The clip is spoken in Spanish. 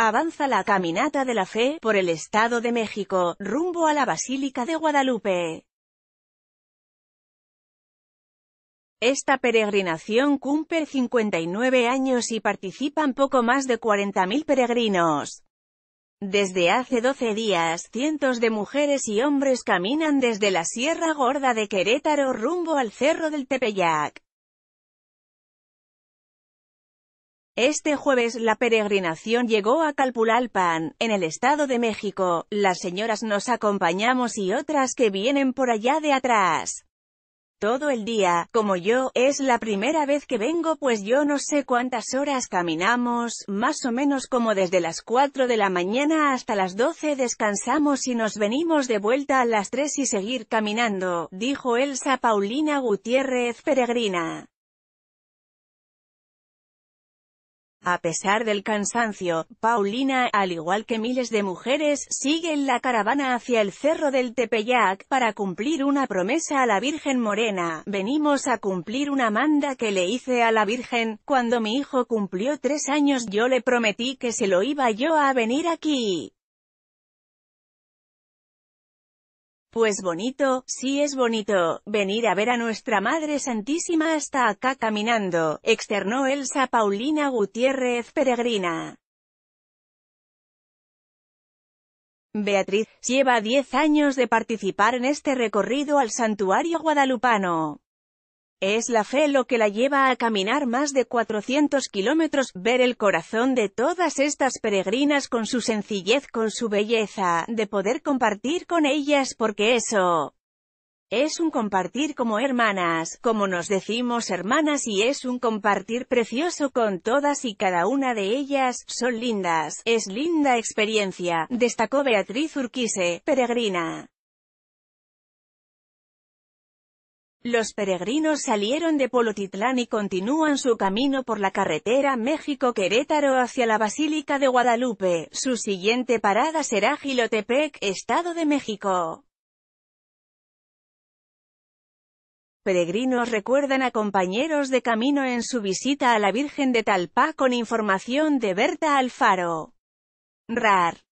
Avanza la caminata de la fe por el Estado de México, rumbo a la Basílica de Guadalupe. Esta peregrinación cumple 59 años y participan poco más de 40.000 peregrinos. Desde hace 12 días, cientos de mujeres y hombres caminan desde la Sierra Gorda de Querétaro rumbo al Cerro del Tepeyac. Este jueves la peregrinación llegó a Calpulalpan, en el Estado de México. Las señoras nos acompañamos y otras que vienen por allá de atrás. Todo el día, como yo, es la primera vez que vengo pues yo no sé cuántas horas caminamos, más o menos como desde las 4 de la mañana hasta las 12 descansamos y nos venimos de vuelta a las 3 y seguir caminando, dijo Elsa Paulina Gutiérrez Peregrina. A pesar del cansancio, Paulina, al igual que miles de mujeres, sigue en la caravana hacia el cerro del Tepeyac, para cumplir una promesa a la Virgen Morena. Venimos a cumplir una manda que le hice a la Virgen, cuando mi hijo cumplió tres años yo le prometí que se lo iba yo a venir aquí. Pues bonito, sí es bonito, venir a ver a nuestra Madre Santísima hasta acá caminando, externó Elsa Paulina Gutiérrez Peregrina. Beatriz, lleva 10 años de participar en este recorrido al santuario guadalupano. Es la fe lo que la lleva a caminar más de 400 kilómetros, ver el corazón de todas estas peregrinas con su sencillez, con su belleza, de poder compartir con ellas porque eso es un compartir como hermanas, como nos decimos hermanas y es un compartir precioso con todas y cada una de ellas, son lindas, es linda experiencia, destacó Beatriz Urquise, peregrina. Los peregrinos salieron de Polotitlán y continúan su camino por la carretera México-Querétaro hacia la Basílica de Guadalupe. Su siguiente parada será Gilotepec, Estado de México. Peregrinos recuerdan a compañeros de camino en su visita a la Virgen de Talpa con información de Berta Alfaro. RAR